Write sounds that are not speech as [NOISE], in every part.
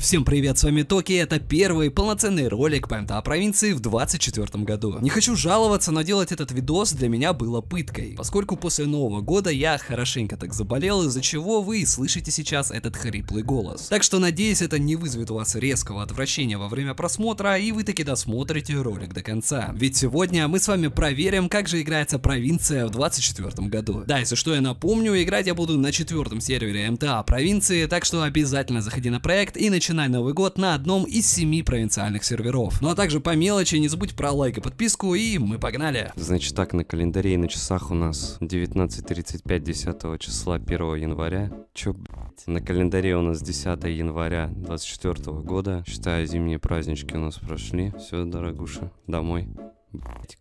Всем привет, с вами Токи, это первый полноценный ролик по МТА провинции в 24 году. Не хочу жаловаться, но делать этот видос для меня было пыткой, поскольку после нового года я хорошенько так заболел, из-за чего вы слышите сейчас этот хриплый голос. Так что надеюсь, это не вызовет у вас резкого отвращения во время просмотра, и вы таки досмотрите ролик до конца. Ведь сегодня мы с вами проверим, как же играется провинция в 24 году. Да, если что, я напомню, играть я буду на четвертом сервере МТА провинции, так что обязательно заходи на проект и начинай начинай Новый год на одном из семи провинциальных серверов. Ну а также по мелочи не забудь про лайк и подписку, и мы погнали. Значит так, на календаре и на часах у нас 19.35 10 числа 1 января. Чё, блядь? На календаре у нас 10 января 24 года. Считая зимние празднички у нас прошли. Все, дорогуша, домой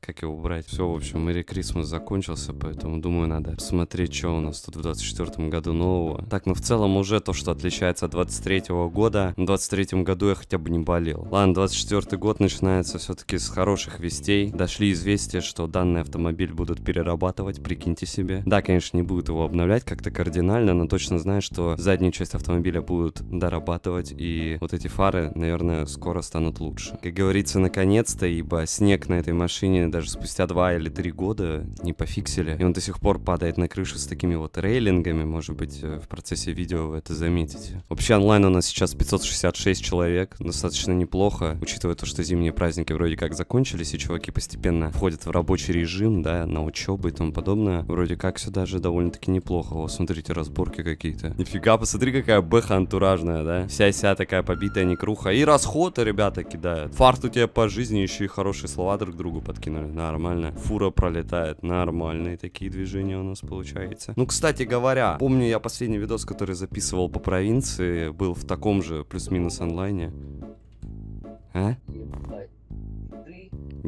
как его убрать? Все, в общем, Мэри Крисмас закончился, поэтому думаю, надо посмотреть, что у нас тут в 24 году нового. Так, ну в целом уже то, что отличается от 23 года. В 23 году я хотя бы не болел. Ладно, 24 год начинается все-таки с хороших вестей. Дошли известия, что данный автомобиль будут перерабатывать, прикиньте себе. Да, конечно, не будут его обновлять как-то кардинально, но точно знаю, что заднюю часть автомобиля будут дорабатывать, и вот эти фары, наверное, скоро станут лучше. Как говорится, наконец-то, ибо снег на этой машине машине даже спустя два или три года не пофиксили. И он до сих пор падает на крышу с такими вот рейлингами, может быть, э, в процессе видео вы это заметите. Вообще онлайн у нас сейчас 566 человек, достаточно неплохо, учитывая то, что зимние праздники вроде как закончились, и чуваки постепенно входят в рабочий режим, да, на учебу и тому подобное. Вроде как все даже довольно-таки неплохо. О, смотрите, разборки какие-то. Нифига, посмотри, какая бэха антуражная, да? Вся вся такая побитая некруха. И расходы ребята кидают. Фарт у тебя по жизни, еще и хорошие слова друг другу другу подкинули, нормально. Фура пролетает, нормальные такие движения у нас получается. Ну, кстати говоря, помню я последний видос, который записывал по провинции, был в таком же плюс-минус онлайне. А?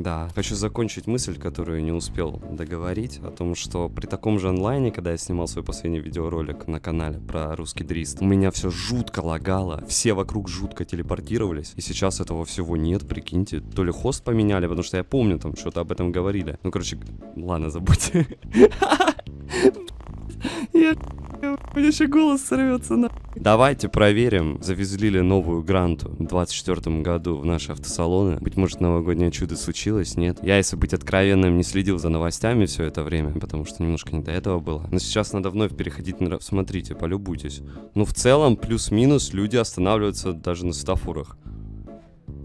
Да. Хочу закончить мысль, которую не успел договорить, о том, что при таком же онлайне, когда я снимал свой последний видеоролик на канале про русский дрист, у меня все жутко лагало, все вокруг жутко телепортировались, и сейчас этого всего нет, прикиньте. То ли хост поменяли, потому что я помню, там что-то об этом говорили. Ну, короче, ладно, забудьте. [LAUGHS] Я... У меня еще голос сорвется на... Давайте проверим, завезли ли новую Гранту в 24 году в наши автосалоны. Быть может, новогоднее чудо случилось, нет? Я, если быть откровенным, не следил за новостями все это время, потому что немножко не до этого было. Но сейчас надо вновь переходить на... Смотрите, полюбуйтесь. Ну, в целом, плюс-минус, люди останавливаются даже на светофорах.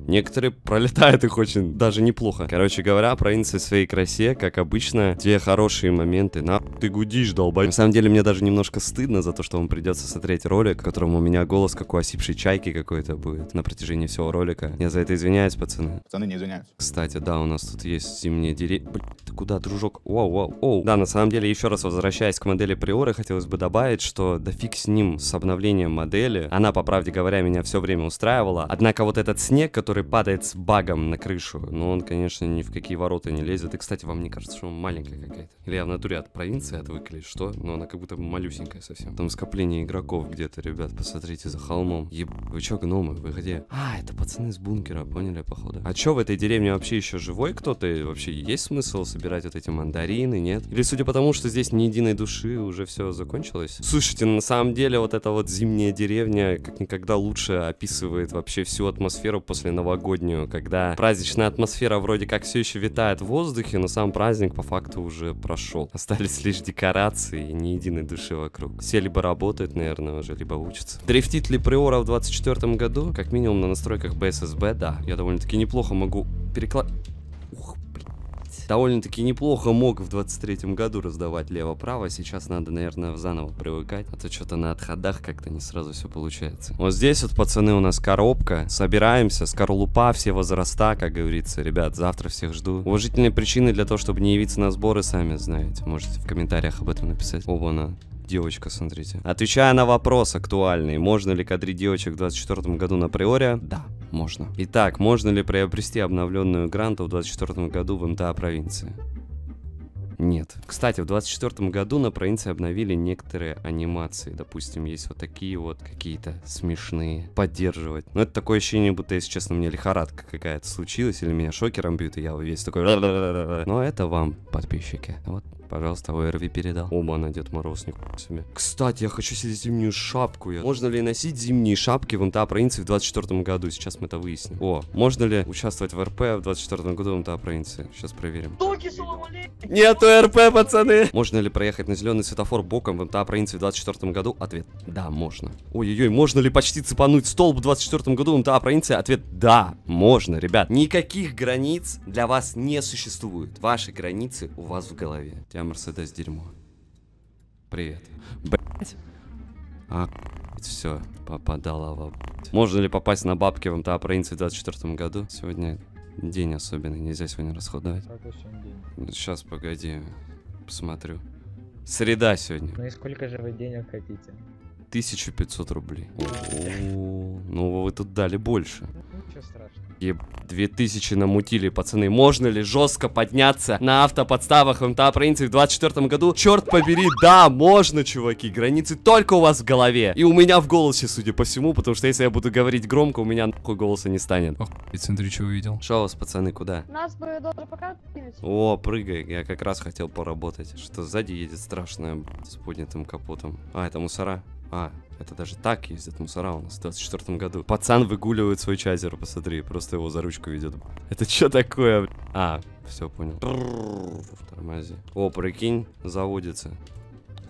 Некоторые пролетают их очень даже неплохо. Короче говоря, провинция в своей красе, как обычно, те хорошие моменты. На ты гудишь, долбай. На самом деле, мне даже немножко стыдно за то, что вам придется смотреть ролик, в котором у меня голос, как у осипшей чайки какой-то будет на протяжении всего ролика. Я за это извиняюсь, пацаны. Пацаны не извиняются. Кстати, да, у нас тут есть зимние деревья. Блин, ты куда, дружок? Вау, вау, оу. Да, на самом деле, еще раз возвращаясь к модели Приоры, хотелось бы добавить, что да фиг с ним, с обновлением модели. Она, по правде говоря, меня все время устраивала. Однако вот этот снег, который который падает с багом на крышу. Но он, конечно, ни в какие ворота не лезет. И, кстати, вам не кажется, что он маленькая какая-то? Или я в натуре от провинции отвык что? Но она как будто малюсенькая совсем. Там скопление игроков где-то, ребят, посмотрите, за холмом. Еб... Вы чё, гномы, вы где? А, это пацаны из бункера, поняли, походу. А чё, в этой деревне вообще еще живой кто-то? Вообще есть смысл собирать вот эти мандарины, нет? Или судя по тому, что здесь ни единой души, уже все закончилось? Слушайте, на самом деле вот эта вот зимняя деревня как никогда лучше описывает вообще всю атмосферу после нового новогоднюю, когда праздничная атмосфера вроде как все еще витает в воздухе, но сам праздник по факту уже прошел. Остались лишь декорации и ни единой души вокруг. Все либо работают, наверное, уже, либо учатся. Дрифтит ли Приора в 24 году? Как минимум на настройках BSSB, да. Я довольно-таки неплохо могу перекладывать... Ух, довольно-таки неплохо мог в 23-м году раздавать лево-право. Сейчас надо, наверное, заново привыкать. А то что-то на отходах как-то не сразу все получается. Вот здесь вот, пацаны, у нас коробка. Собираемся, скорлупа, все возраста, как говорится. Ребят, завтра всех жду. Уважительные причины для того, чтобы не явиться на сборы, сами знаете. Можете в комментариях об этом написать. Оба на девочка, смотрите. Отвечая на вопрос актуальный, можно ли кадрить девочек в 24 году на приоре? Да можно. Итак, можно ли приобрести обновленную гранту в 2024 году в МТА провинции? Нет. Кстати, в 24 году на провинции обновили некоторые анимации. Допустим, есть вот такие вот какие-то смешные. Поддерживать. Но это такое ощущение, будто, если честно, мне лихорадка какая-то случилась, или меня шокером бьют, и я весь такой... Но это вам, подписчики. Вот Пожалуйста, ОРВИ передал. Оба она Дед Мороз, не себе. Кстати, я хочу сидеть зимнюю шапку. Я... Можно ли носить зимние шапки в НТА провинции в 24 году? Сейчас мы это выясним. О, можно ли участвовать в РП в 24 году в НТА провинции? Сейчас проверим. Нет, золотой РП, пацаны. Можно ли проехать на зеленый светофор боком в МТА провинции в 24 году? Ответ, да, можно. Ой-ой-ой, можно ли почти цепануть столб в 24 году в МТА провинции? Ответ, да, можно, ребят. Никаких границ для вас не существует. Ваши границы у вас в голове. Тебя Мерседес дерьмо. Привет. Блять. А, все, попадала в... Можно ли попасть на бабки в МТА провинции в 24 году? Сегодня День особенный, нельзя сегодня расходовать. Какой сегодня день? Сейчас, погоди, посмотрю. Среда сегодня. Ну и сколько же вы денег хотите? 1500 рублей. ну вы тут дали больше. Ничего И 2000 намутили, пацаны. Можно ли жестко подняться на автоподставах МТА провинции в 24 году? Черт побери, да, можно, чуваки. Границы только у вас в голове. И у меня в голосе, судя по всему, потому что если я буду говорить громко, у меня нахуй голоса не станет. Охуеть, смотри, что увидел. Шо вас, пацаны, куда? Нас бы пока О, прыгай, я как раз хотел поработать. Что сзади едет страшная с поднятым капотом. А, это мусора. А, это даже так ездят мусора у нас в 24 году. Пацан выгуливает свой чайзер, посмотри, просто его за ручку ведет. Это что такое? А, все понял. Тормози. О, прикинь, заводится.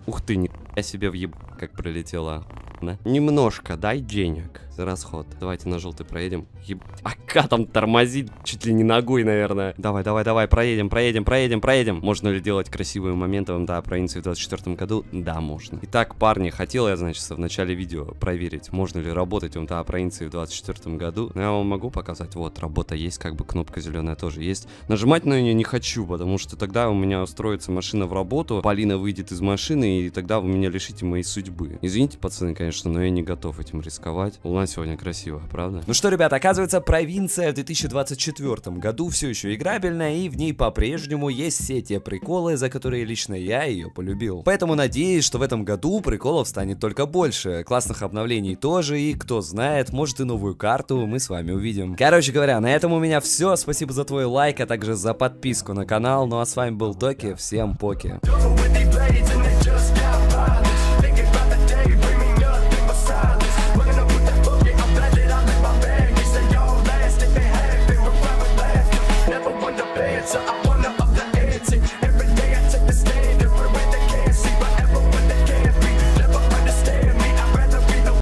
Ух ты, не я себе въеб, как пролетела доступно. Немножко дай денег за расход. Давайте на желтый проедем. Еб... Ака там тормозит чуть ли не ногой, наверное. Давай, давай, давай, проедем, проедем, проедем, проедем. Можно ли делать красивые моменты в МДА провинции в 24 году? Да, можно. Итак, парни, хотел я, значит, в начале видео проверить, можно ли работать в МДА провинции в 24 году. Но я вам могу показать. Вот, работа есть, как бы кнопка зеленая тоже есть. Нажимать на нее не хочу, потому что тогда у меня устроится машина в работу, Полина выйдет из машины, и тогда вы меня лишите моей судьбы. Извините, пацаны, конечно конечно, но я не готов этим рисковать. Луна сегодня красивая, правда? Ну что, ребят, оказывается, провинция в 2024 году все еще играбельная, и в ней по-прежнему есть все те приколы, за которые лично я ее полюбил. Поэтому надеюсь, что в этом году приколов станет только больше, классных обновлений тоже, и кто знает, может и новую карту мы с вами увидим. Короче говоря, на этом у меня все. Спасибо за твой лайк, а также за подписку на канал. Ну а с вами был Токи, всем поки.